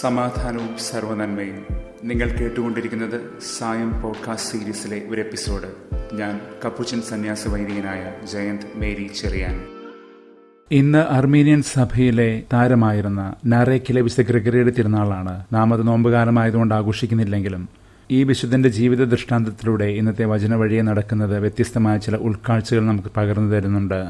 സമാധാനവും സർവനന്മയും നിങ്ങൾ കേട്ടുകൊണ്ടിരിക്കുന്നത് സായം പോഡ്കാസ്റ്റ് സീരീസിലെ ഒരു എപ്പിസോഡ് ഞാൻ കപ്പുച്ചൻ സന്യാസ വൈദികനായ ജയന്ത് മേരി ചെറിയാൻ ഇന്ന് അർമീനിയൻ സഭയിലെ താരമായിരുന്ന നാരേക്കിലെ വിശുദ്ധ ഗ്രഗറിയുടെ തിരുനാളാണ് നാം അത് നോമ്പുകാലമായതുകൊണ്ട് ആഘോഷിക്കുന്നില്ലെങ്കിലും ഈ വിശുദ്ധന്റെ ജീവിത ദൃഷ്ടാന്തത്തിലൂടെ ഇന്നത്തെ വചന വഴിയെ നടക്കുന്നത് വ്യത്യസ്തമായ ചില ഉൾക്കാഴ്ചകൾ നമുക്ക് പകർന്നു തരുന്നുണ്ട്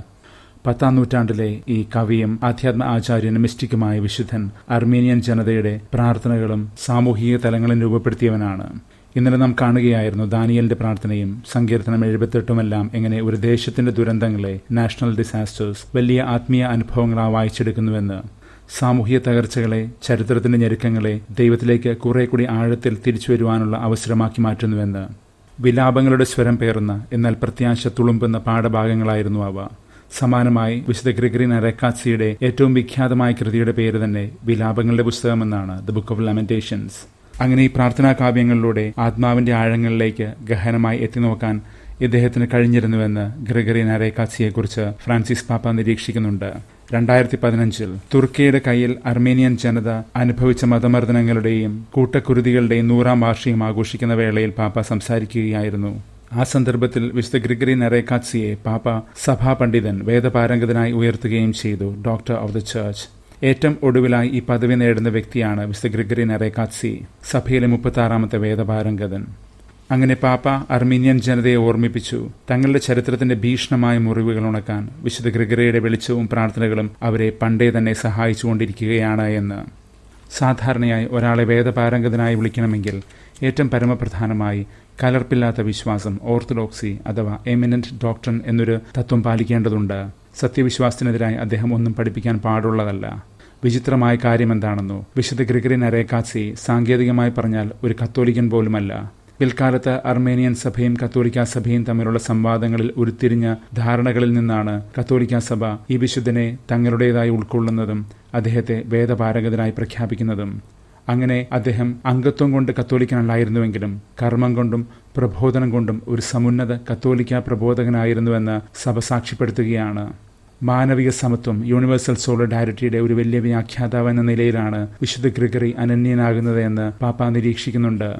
പത്താം നൂറ്റാണ്ടിലെ ഈ കവിയും ആധ്യാത്മ ആചാര്യനും മിസ്റ്റിക്കുമായ വിശുദ്ധൻ അർമേനിയൻ ജനതയുടെ പ്രാർത്ഥനകളും സാമൂഹിക തലങ്ങളും രൂപപ്പെടുത്തിയവനാണ് ഇന്നലെ നാം കാണുകയായിരുന്നു ദാനിയലിന്റെ പ്രാർത്ഥനയും സങ്കീർത്തനം എഴുപത്തെട്ടുമെല്ലാം എങ്ങനെ ഒരു ദേശത്തിന്റെ ദുരന്തങ്ങളെ നാഷണൽ ഡിസാസ്റ്റേഴ്സ് വലിയ ആത്മീയ അനുഭവങ്ങളായി വായിച്ചെടുക്കുന്നുവെന്ന് സാമൂഹിക തകർച്ചകളെ ചരിത്രത്തിന്റെ ഞെരുക്കങ്ങളെ ദൈവത്തിലേക്ക് കുറെ കൂടി ആഴത്തിൽ തിരിച്ചു വരുവാനുള്ള അവസരമാക്കി മാറ്റുന്നുവെന്ന് വിലാപങ്ങളുടെ സ്വരം പേറുന്ന എന്നാൽ പ്രത്യാശ തുളുമ്പുന്ന പാഠഭാഗങ്ങളായിരുന്നു അവ സമാനമായി വിശുദ്ധ ഗ്രിഗറി നരക്കാസിയുടെ ഏറ്റവും വിഖ്യാതമായ കൃതിയുടെ പേര് തന്നെ വിലാപങ്ങളുടെ പുസ്തകമെന്നാണ് ദ ബുക്ക് ഓഫ് ലമെന്റേഷൻസ് അങ്ങനെ ഈ പ്രാർത്ഥനാ കാവ്യങ്ങളിലൂടെ ആത്മാവിന്റെ ആഴങ്ങളിലേക്ക് ഗഹനമായി എത്തിനോക്കാൻ ഇദ്ദേഹത്തിന് കഴിഞ്ഞിരുന്നുവെന്ന് ഗ്രിഗറി നരേക്കാസിയെക്കുറിച്ച് ഫ്രാൻസിസ് പാപ്പ നിരീക്ഷിക്കുന്നുണ്ട് രണ്ടായിരത്തി പതിനഞ്ചിൽ തുർക്കിയുടെ കയ്യിൽ അർമേനിയൻ ജനത അനുഭവിച്ച മതമർദ്ദനങ്ങളുടെയും കൂട്ടക്കുരുതികളുടെയും നൂറാം വാർഷികം ആഘോഷിക്കുന്ന വേളയിൽ പാപ്പ സംസാരിക്കുകയായിരുന്നു ആ സന്ദർഭത്തിൽ വിശുദ്ധ ഗ്രിഗറി നരേക്കാച്ചിയെ പാപ്പ സഭാ പണ്ഡിതൻ വേദപാരംഗതനായി ഉയർത്തുകയും ചെയ്തു ഡോക്ടർ ഓഫ് ദ ചർച്ച് ഏറ്റവും ഒടുവിലായി ഈ പദവി നേടുന്ന വ്യക്തിയാണ് വിശുദ്ധ ഗ്രിഗറി നരേക്കാച്ചി സഭയിലെ മുപ്പത്താറാമത്തെ വേദപാരംഗതൻ അങ്ങനെ പാപ്പ അർമീനിയൻ ജനതയെ ഓർമ്മിപ്പിച്ചു തങ്ങളുടെ ചരിത്രത്തിന്റെ ഭീഷണമായ മുറിവുകൾ ഉണക്കാൻ വിശുദ്ധ ഗ്രിഗറിയുടെ വെളിച്ചവും പ്രാർത്ഥനകളും അവരെ പണ്ടേ തന്നെ സഹായിച്ചുകൊണ്ടിരിക്കുകയാണ് എന്ന് സാധാരണയായി ഒരാളെ വേദപാരംഗതനായി വിളിക്കണമെങ്കിൽ ഏറ്റവും പരമപ്രധാനമായി കലർപ്പില്ലാത്ത വിശ്വാസം ഓർത്തഡോക്സി അഥവാ എമിനന്റ് ഡോക്ടർ എന്നൊരു തത്വം പാലിക്കേണ്ടതുണ്ട് സത്യവിശ്വാസത്തിനെതിരായി അദ്ദേഹം ഒന്നും പഠിപ്പിക്കാൻ പാടുള്ളതല്ല വിചിത്രമായ കാര്യം എന്താണെന്നോ വിശുദ്ധ ഗ്രിഗറി നരേക്കാസി സാങ്കേതികമായി പറഞ്ഞാൽ ഒരു കത്തോലിക്കൻ പോലുമല്ല പിൽക്കാലത്ത് അർമേനിയൻ സഭയും കത്തോലിക്ക സഭയും തമ്മിലുള്ള സംവാദങ്ങളിൽ ഉരുത്തിരിഞ്ഞ ധാരണകളിൽ നിന്നാണ് കത്തോലിക്ക സഭ ഈ വിശുദ്ധനെ തങ്ങളുടേതായി ഉൾക്കൊള്ളുന്നതും അദ്ദേഹത്തെ വേദപാരകതനായി പ്രഖ്യാപിക്കുന്നതും അങ്ങനെ അദ്ദേഹം അംഗത്വം കൊണ്ട് കത്തോലിക്കനല്ലായിരുന്നുവെങ്കിലും കർമ്മം കൊണ്ടും പ്രബോധനം കൊണ്ടും ഒരു സമുന്നത കത്തോലിക്ക പ്രബോധകനായിരുന്നുവെന്ന് സഭ സാക്ഷ്യപ്പെടുത്തുകയാണ് മാനവിക സമത്വം യൂണിവേഴ്സൽ സോളിഡാരിറ്റിയുടെ ഒരു വലിയ വ്യാഖ്യാതാവ് എന്ന നിലയിലാണ് വിശുദ്ധ ഗ്രിഗറി അനന്യനാകുന്നത് എന്ന് പാപ്പ നിരീക്ഷിക്കുന്നുണ്ട്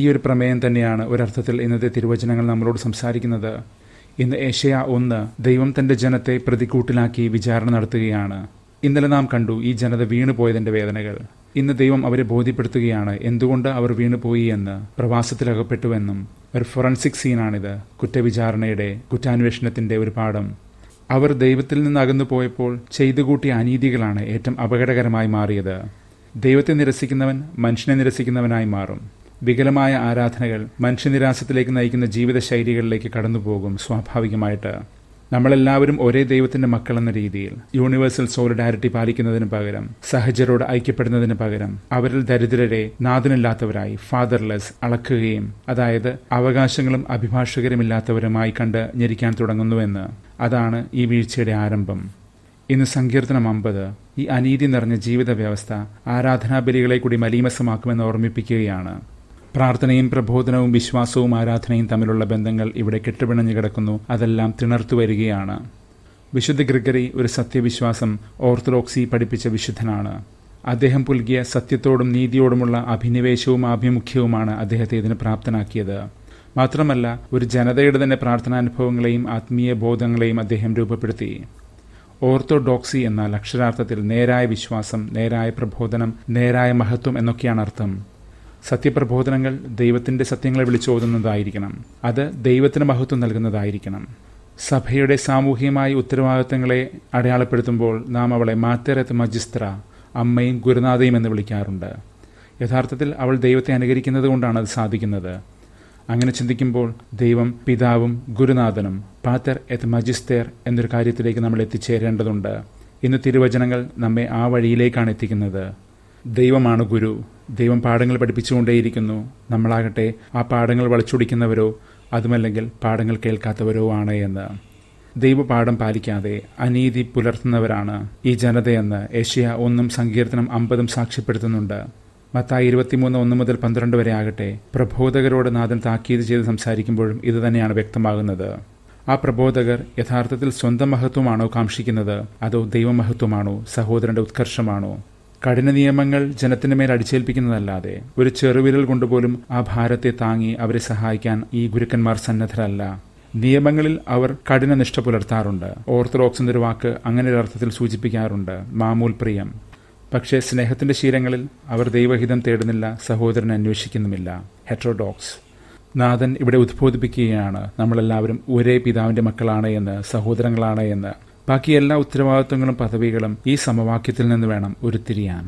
ഈ ഒരു പ്രമേയം തന്നെയാണ് ഒരർത്ഥത്തിൽ ഇന്നത്തെ തിരുവചനങ്ങൾ നമ്മളോട് സംസാരിക്കുന്നത് ഇന്ന് ഏഷ്യ ഒന്ന് ദൈവം തന്റെ ജനത്തെ പ്രതിക്കൂട്ടിലാക്കി വിചാരണ നടത്തുകയാണ് ഇന്നലെ നാം കണ്ടു ഈ ജനത വീണുപോയതിന്റെ വേദനകൾ ഇന്ന് ദൈവം അവരെ ബോധ്യപ്പെടുത്തുകയാണ് എന്തുകൊണ്ട് അവർ വീണുപോയി എന്ന് പ്രവാസത്തിലകപ്പെട്ടുവെന്നും ഒരു ഫൊറൻസിക് സീനാണിത് കുറ്റവിചാരണയുടെ കുറ്റാന്വേഷണത്തിന്റെ ഒരു പാഠം അവർ ദൈവത്തിൽ നിന്ന് അകന്നു പോയപ്പോൾ ചെയ്തു കൂട്ടിയ അനീതികളാണ് ഏറ്റവും അപകടകരമായി മാറിയത് ദൈവത്തെ നിരസിക്കുന്നവൻ മനുഷ്യനെ നിരസിക്കുന്നവനായി മാറും വികലമായ ആരാധനകൾ മനുഷ്യനിരാസത്തിലേക്ക് നയിക്കുന്ന ശൈലികളിലേക്ക് കടന്നുപോകും സ്വാഭാവികമായിട്ട് നമ്മളെല്ലാവരും ഒരേ ദൈവത്തിന്റെ മക്കളെന്ന രീതിയിൽ യൂണിവേഴ്സൽ സോളിഡാരിറ്റി പാലിക്കുന്നതിന് പകരം സഹജരോട് ഐക്യപ്പെടുന്നതിന് പകരം അവരിൽ ദരിദ്രരെ നാഥനില്ലാത്തവരായി ഫാദർലെസ് അളക്കുകയും അതായത് അവകാശങ്ങളും അഭിഭാഷകരും ഇല്ലാത്തവരുമായി കണ്ട് ഞെരിക്കാൻ തുടങ്ങുന്നുവെന്ന് അതാണ് ഈ വീഴ്ചയുടെ ആരംഭം ഇന്ന് സങ്കീർത്തനം അമ്പത് ഈ അനീതി നിറഞ്ഞ ജീവിത വ്യവസ്ഥ ആരാധനാബലികളെ കൂടി മലീമസമാക്കുമെന്ന് ഓർമ്മിപ്പിക്കുകയാണ് പ്രാർത്ഥനയും പ്രബോധനവും വിശ്വാസവും ആരാധനയും തമ്മിലുള്ള ബന്ധങ്ങൾ ഇവിടെ കെട്ടുപിണഞ്ഞു കിടക്കുന്നു അതെല്ലാം തിണർത്തു വരികയാണ് വിശുദ്ധ ഗ്രിഗറി ഒരു സത്യവിശ്വാസം ഓർത്തഡോക്സി പഠിപ്പിച്ച വിശുദ്ധനാണ് അദ്ദേഹം പുൽകിയ സത്യത്തോടും നീതിയോടുമുള്ള അഭിനിവേശവും ആഭിമുഖ്യവുമാണ് അദ്ദേഹത്തെ ഇതിന് പ്രാപ്തനാക്കിയത് മാത്രമല്ല ഒരു ജനതയുടെ തന്നെ പ്രാർത്ഥനാനുഭവങ്ങളെയും ആത്മീയ ബോധങ്ങളെയും അദ്ദേഹം രൂപപ്പെടുത്തി ഓർത്തോഡോക്സി എന്നാൽ അക്ഷരാർത്ഥത്തിൽ നേരായ വിശ്വാസം നേരായ പ്രബോധനം നേരായ മഹത്വം എന്നൊക്കെയാണ് അർത്ഥം സത്യപ്രബോധനങ്ങൾ ദൈവത്തിൻ്റെ സത്യങ്ങളെ വിളിച്ചോതുന്നതായിരിക്കണം അത് ദൈവത്തിന് മഹത്വം നൽകുന്നതായിരിക്കണം സഭയുടെ സാമൂഹികമായ ഉത്തരവാദിത്തങ്ങളെ അടയാളപ്പെടുത്തുമ്പോൾ നാം അവളെ മാത്തേരത്ത് മജിസ്ത്ര അമ്മയും ഗുരുനാഥയും എന്ന് വിളിക്കാറുണ്ട് യഥാർത്ഥത്തിൽ അവൾ ദൈവത്തെ അനുകരിക്കുന്നത് കൊണ്ടാണ് അത് സാധിക്കുന്നത് അങ്ങനെ ചിന്തിക്കുമ്പോൾ ദൈവം പിതാവും ഗുരുനാഥനും പാത്തർ എത് മജിസ്തേർ എന്നൊരു കാര്യത്തിലേക്ക് നമ്മൾ എത്തിച്ചേരേണ്ടതുണ്ട് ഇന്ന് തിരുവചനങ്ങൾ നമ്മെ ആ വഴിയിലേക്കാണ് എത്തിക്കുന്നത് ദൈവമാണ് ഗുരു ദൈവം പാഠങ്ങൾ പഠിപ്പിച്ചുകൊണ്ടേയിരിക്കുന്നു നമ്മളാകട്ടെ ആ പാഠങ്ങൾ വളച്ചൊടിക്കുന്നവരോ അതുമല്ലെങ്കിൽ പാഠങ്ങൾ കേൾക്കാത്തവരോ ആണ് എന്ന് ദൈവപാഠം പാലിക്കാതെ അനീതി പുലർത്തുന്നവരാണ് ഈ ജനതയെന്ന് ഏഷ്യ ഒന്നും സങ്കീർത്തനം അമ്പതും സാക്ഷ്യപ്പെടുത്തുന്നുണ്ട് മത്തായി ഇരുപത്തിമൂന്ന് ഒന്ന് മുതൽ പന്ത്രണ്ട് വരെ ആകട്ടെ പ്രബോധകരോട് നാഥൻ താക്കീത് ചെയ്ത് സംസാരിക്കുമ്പോഴും ഇതുതന്നെയാണ് വ്യക്തമാകുന്നത് ആ പ്രബോധകർ യഥാർത്ഥത്തിൽ സ്വന്തം മഹത്വമാണോ കാക്ഷിക്കുന്നത് അതോ ദൈവമഹത്വമാണോ സഹോദരന്റെ ഉത്കർഷമാണോ കഠിന നിയമങ്ങൾ ജനത്തിന് മേൽ അടിച്ചേൽപ്പിക്കുന്നതല്ലാതെ ഒരു ചെറുവിരൽ കൊണ്ടുപോലും ആ ഭാരത്തെ താങ്ങി അവരെ സഹായിക്കാൻ ഈ ഗുരുക്കന്മാർ സന്നദ്ധരല്ല നിയമങ്ങളിൽ അവർ കഠിന നിഷ്ഠ പുലർത്താറുണ്ട് ഓർത്തഡോക്സ് എന്നൊരു വാക്ക് അങ്ങനെ ഒരു അർത്ഥത്തിൽ സൂചിപ്പിക്കാറുണ്ട് മാമൂൽ പ്രിയം പക്ഷേ സ്നേഹത്തിന്റെ ശീലങ്ങളിൽ അവർ ദൈവഹിതം തേടുന്നില്ല സഹോദരൻ അന്വേഷിക്കുന്നുമില്ല ഹെട്രോഡോക്സ് നാഥൻ ഇവിടെ ഉദ്ബോധിപ്പിക്കുകയാണ് നമ്മളെല്ലാവരും ഒരേ പിതാവിന്റെ മക്കളാണ് എന്ന് സഹോദരങ്ങളാണ് എന്ന് ബാക്കി എല്ലാ ഉത്തരവാദിത്വങ്ങളും പദവികളും ഈ സമവാക്യത്തിൽ നിന്ന് വേണം ഉരുത്തിരിയാൻ